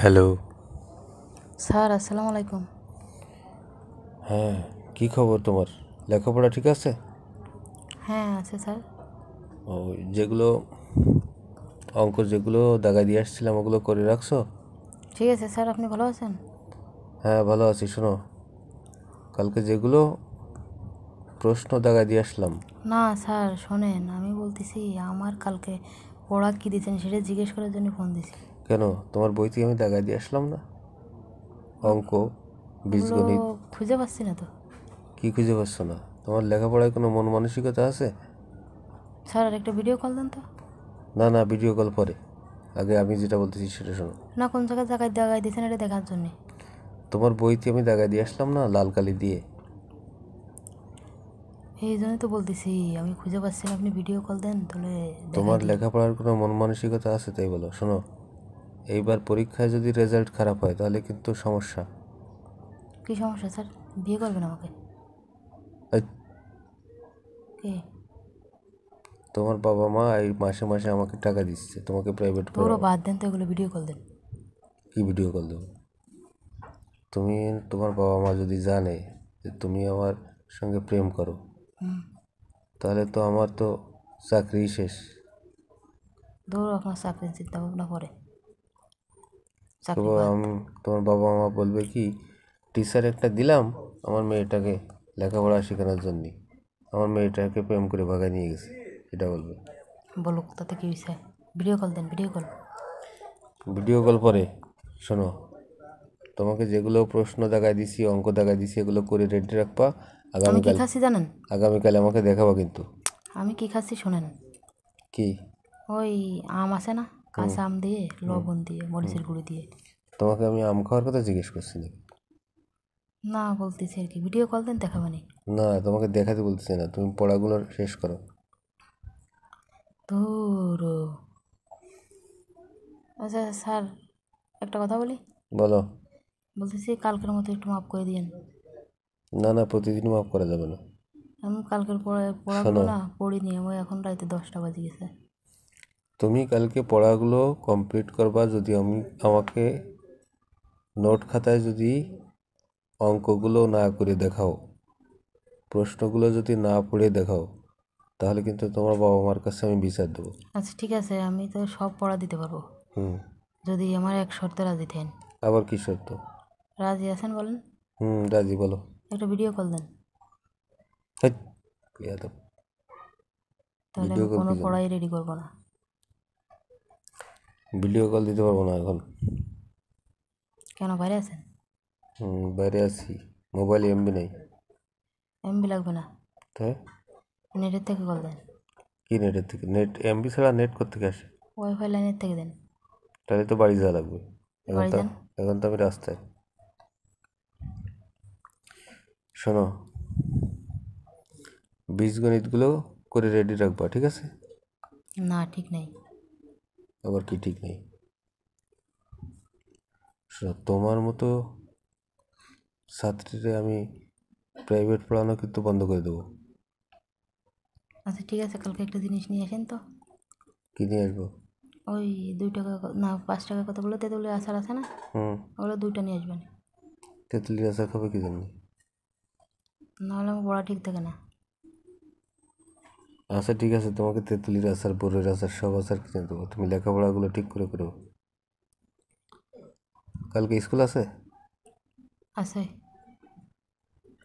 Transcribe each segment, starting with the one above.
hello sir আসসালামু আলাইকুম হ্যাঁ কি খবর তোমার লেখাপড়া ঠিক আছে হ্যাঁ আছে স্যার ও যেগুলো অঙ্ক যেগুলো দাগা দিয়ে আসছিলাম ওগুলো করে রাখছো ঠিক আছে স্যার আপনি ভালো আছেন হ্যাঁ ভালো আছি শোনো কালকে যেগুলো প্রশ্ন দাগা দিয়ে আসলাম না স্যার শোনেন আমি বলতেছি আমার কালকে পড়া কী দিয়েছেন সেটা জিজ্ঞেস করার জন্য ফোন দিয়েছি কেন তোমার বইতে আমি দাগাই দিয়ে আসলাম না অঙ্ক বীজগণিত খুঁজে পাচ্ছি না তো কি খুঁজে পাচ্ছ না তোমার লেখাপড়ায় কোনো মন মানসিকতা আছে স্যার একটা ভিডিও কল দেন তো না না ভিডিও কল পরে আগে আমি যেটা বলতেছি সেটা শোনো না কোন জায়গায় জায়গায় দাগাই দিয়েছেন এটা দেখার জন্যে তোমার বইতে আমি দাগাই দিয়ে আসলাম না লাল কালি দিয়ে এই জন্য তো বলতেছি আমি খুঁজে পাচ্ছি না আপনি ভিডিও কল দেন তাহলে তোমার লেখাপড়ার কোনো মন মানসিকতা আছে তাই বলো শোনো এইবার পরীক্ষায় যদি রেজাল্ট খারাপ হয় তাহলে কিন্তু সমস্যা কি সমস্যা স্যার বিয়ে করবেন আমাকে এই, কে তোমার বাবা মা এই মাসে মাসে আমাকে টাকা দিচ্ছে তোমাকে প্রাইভেট পুরো বাদ দেন তো এগুলো ভিডিও কল দেন কি ভিডিও কল দেবো তুমি তোমার বাবা মা যদি জানে যে তুমি আমার সঙ্গে প্রেম করো তাহলে তো আমার তো চাকরি শেষ ধরো আপনার চাকরির চিন্তা ভাবনা করে তবু আমি তোমার বাবা মা বলবে কি টিচার একটা দিলাম আমার মেয়েটাকে লেখাপড়া শেখানোর জন্যে আমার মেয়েটাকে প্রেম করে ভাগায় নিয়ে গেছে এটা বলবে বলো তাতে কি হয়েছে ভিডিও কল দেন ভিডিও কল ভিডিও কল পরে শোনো তোমাকে যেগুলো প্রশ্ন দেখায় দিছি অঙ্ক দেখায় দিছি এগুলো করে রেডি রাখবা আগামীকাল খাচ্ছি জানেন আগামীকাল আমাকে দেখাবা কিন্তু আমি কি খাচ্ছি শোনেন কি ওই আম আছে না কাঁচা আম দিয়ে লবণ দিয়ে মরিচের গুঁড়ো দিয়ে তোমাকে আমি আম খাওয়ার কথা জিজ্ঞেস করছি না বলতেছি আর কি ভিডিও কল দেন দেখা মানে না তোমাকে দেখাতে বলতেছি না তুমি পড়াগুলো শেষ করো ধুর আচ্ছা, আচ্ছা স্যার একটা কথা বলি বলো বলতেছি কালকের মতো একটু মাফ করে দিন না না প্রতিদিন মাফ করা যাবে না আমি কালকের পড়া পড়াগুলো না পড়িনি আমার এখন রাতে দশটা বাজে গেছে তুমি কালকে পড়াগুলো কমপ্লিট করবা যদি আমি আমাকে নোট খাতায় যদি অঙ্কগুলো না করে দেখাও প্রশ্নগুলো যদি না পড়ে দেখাও তাহলে কিন্তু তোমার বাবা মার কাছে আমি বিচার দেবো আচ্ছা ঠিক আছে আমি তো সব পড়া দিতে পারবো হুম যদি আমার এক শর্তে রাজি থাকেন আবার কি শর্ত রাজি আছেন বলেন হুম রাজি বলো একটা ভিডিও কল দেন তাহলে ভিডিও কোনো পড়াই রেডি করবো না ভিডিও কল দিতে পারবো না এখন কেন বাইরে আছেন হুম, বাইরে আছি মোবাইলে এমবি নেই এমবি লাগবে না তো নেটের থেকে কল দেন কি নেটের থেকে নেট এমবি ছাড়া নেট কোথেকে আসে ওয়াইফাই লাইনের থেকে দেন তাহলে তো বাড়ি যাওয়া লাগবে এখন তো এখন তো আমি রাস্তায় শোনো বীজগণিতগুলো করে রেডি রাখবা ঠিক আছে না ঠিক নেই আবার কি ঠিক নেই তোমার মতো ছাত্রীরে আমি প্রাইভেট পড়ানো কিন্তু বন্ধ করে দেবো আচ্ছা ঠিক আছে কালকে একটা জিনিস নিয়ে আসেন তো কী নিয়ে আসবো ওই দুই টাকা না পাঁচ টাকা কথা বলে তেঁতুলের আচার আছে না হুম ওগুলো দুইটা নিয়ে আসবেন তেঁতুলের আচার খাবে কি জন্য নাহলে আমার পড়া ঠিক থাকে না আচ্ছা ঠিক আছে তোমাকে তেঁতুলির আচার বোরের আচার সব আচার কিনে দেবো তুমি লেখাপড়াগুলো ঠিক করে করো কালকে স্কুল আছে আছে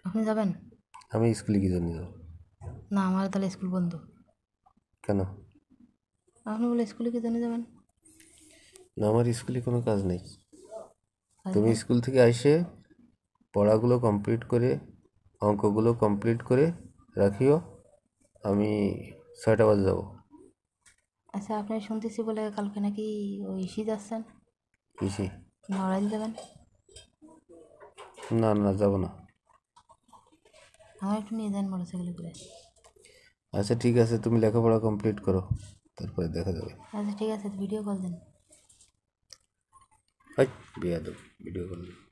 আপনি যাবেন আমি স্কুলে কি জানি যাবো না আমার তাহলে স্কুল বন্ধ কেন আপনি বলে স্কুলে কি জানি যাবেন না আমার স্কুলে কোনো কাজ নেই তুমি স্কুল থেকে এসে পড়াগুলো কমপ্লিট করে অঙ্কগুলো কমপ্লিট করে রাখিও আমি ছয়টা বাজে যাবো আচ্ছা আপনি শুনতেছি বলে কালকে নাকি ওই ইসি যাচ্ছেন ইসি নড়াইল যাবেন না না যাব না আমার একটু নিয়ে যান সাইকেলে করে আচ্ছা ঠিক আছে তুমি লেখাপড়া কমপ্লিট করো তারপরে দেখা যাবে আচ্ছা ঠিক আছে ভিডিও কল দেন বিয়া দেব ভিডিও কল